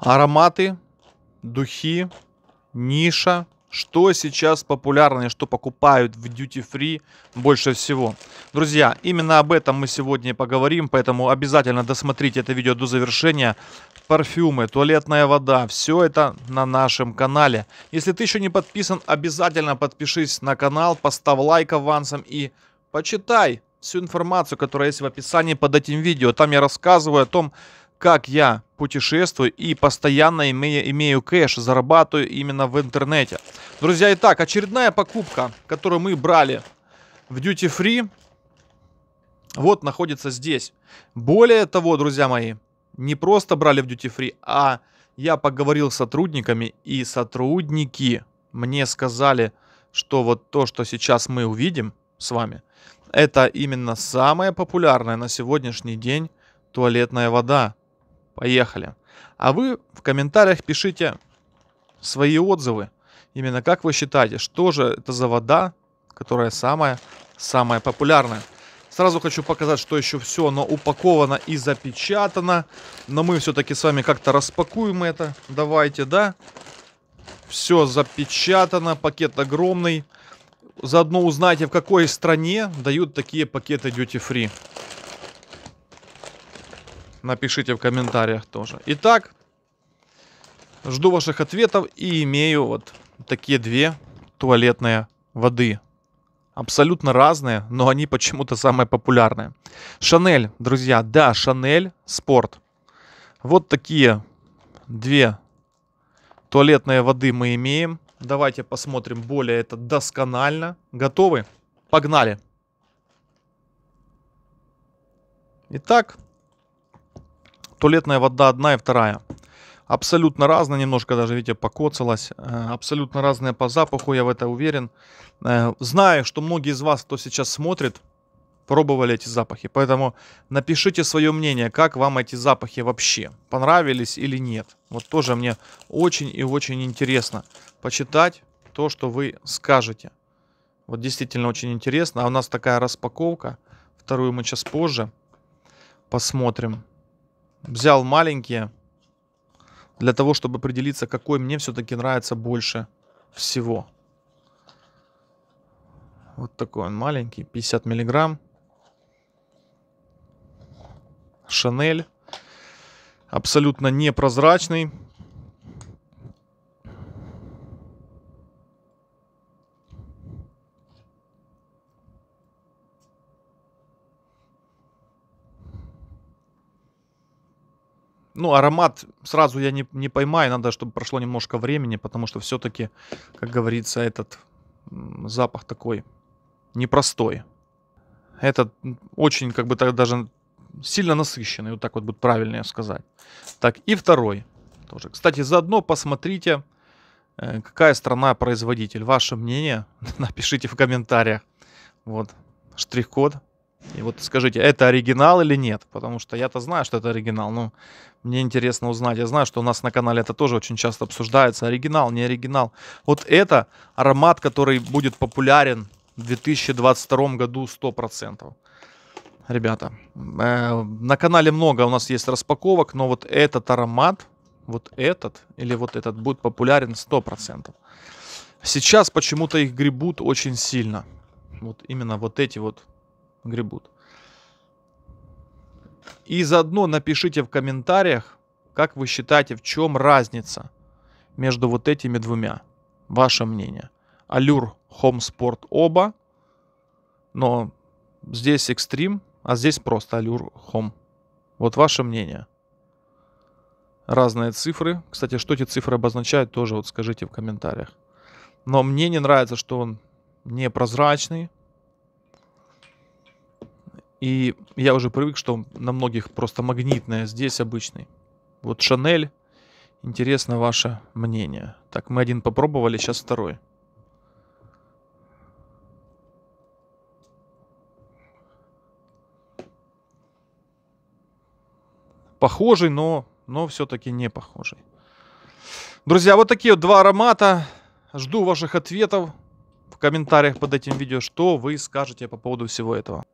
Ароматы, духи, ниша. Что сейчас популярно и что покупают в Duty Free больше всего? Друзья, именно об этом мы сегодня поговорим, поэтому обязательно досмотрите это видео до завершения. Парфюмы, туалетная вода, все это на нашем канале. Если ты еще не подписан, обязательно подпишись на канал, поставь лайк авансом и почитай всю информацию, которая есть в описании под этим видео. Там я рассказываю о том, как я путешествую и постоянно имея, имею кэш, зарабатываю именно в интернете. Друзья, итак, очередная покупка, которую мы брали в Duty Free, вот находится здесь. Более того, друзья мои, не просто брали в Duty Free, а я поговорил с сотрудниками, и сотрудники мне сказали, что вот то, что сейчас мы увидим с вами, это именно самая популярная на сегодняшний день туалетная вода. Поехали. А вы в комментариях пишите свои отзывы. Именно как вы считаете, что же это за вода, которая самая-самая популярная. Сразу хочу показать, что еще все оно упаковано и запечатано. Но мы все-таки с вами как-то распакуем это. Давайте, да? Все запечатано, пакет огромный. Заодно узнайте, в какой стране дают такие пакеты duty free. Напишите в комментариях тоже. Итак, жду ваших ответов и имею вот такие две туалетные воды. Абсолютно разные, но они почему-то самые популярные. Шанель, друзья, да, Шанель Спорт. Вот такие две туалетные воды мы имеем. Давайте посмотрим более это досконально. Готовы? Погнали! Итак, туалетная вода одна и вторая. Абсолютно разная, немножко даже, видите, покоцалась. Э, абсолютно разная по запаху, я в это уверен. Э, знаю, что многие из вас, кто сейчас смотрит, пробовали эти запахи. Поэтому напишите свое мнение, как вам эти запахи вообще, понравились или нет. Вот тоже мне очень и очень интересно почитать то, что вы скажете. Вот действительно очень интересно. А у нас такая распаковка. Вторую мы сейчас позже посмотрим взял маленькие для того, чтобы определиться, какой мне все-таки нравится больше всего. Вот такой он маленький, 50 миллиграмм. Шанель. Абсолютно непрозрачный, ну, аромат сразу я не, не поймаю, надо, чтобы прошло немножко времени, потому что все-таки, как говорится, этот запах такой непростой. Этот очень, как бы, так даже сильно насыщенный, вот так вот будет правильнее сказать. Так, и второй тоже. Кстати, заодно посмотрите, э, какая страна производитель. Ваше мнение напишите в комментариях. Вот, штрих-код и вот скажите, это оригинал или нет? Потому что я-то знаю, что это оригинал, но мне интересно узнать. Я знаю, что у нас на канале это тоже очень часто обсуждается. Оригинал, не оригинал. Вот это аромат, который будет популярен в 2022 году 100%. Ребята, э, на канале много у нас есть распаковок, но вот этот аромат, вот этот или вот этот будет популярен 100%. Сейчас почему-то их гребут очень сильно. Вот именно вот эти вот гребут. И заодно напишите в комментариях, как вы считаете, в чем разница между вот этими двумя. Ваше мнение. Allure Home Sport оба, но здесь экстрим, а здесь просто Allure Home. Вот ваше мнение. Разные цифры. Кстати, что эти цифры обозначают, тоже вот скажите в комментариях. Но мне не нравится, что он непрозрачный, и я уже привык, что на многих просто магнитная, здесь обычный. Вот Шанель, интересно ваше мнение. Так, мы один попробовали, сейчас второй. Похожий, но, но все-таки не похожий. Друзья, вот такие вот два аромата. Жду ваших ответов в комментариях под этим видео, что вы скажете по поводу всего этого.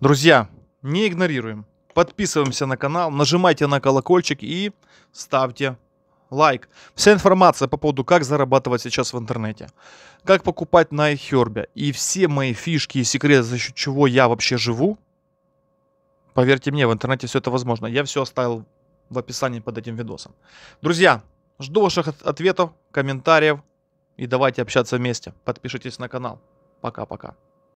Друзья, не игнорируем. Подписываемся на канал, нажимайте на колокольчик и ставьте лайк. Вся информация по поводу, как зарабатывать сейчас в интернете, как покупать на iHerb и все мои фишки и секреты, за счет чего я вообще живу, поверьте мне, в интернете все это возможно. Я все оставил в описании под этим видосом. Друзья, жду ваших ответов, комментариев и давайте общаться вместе. Подпишитесь на канал. Пока-пока.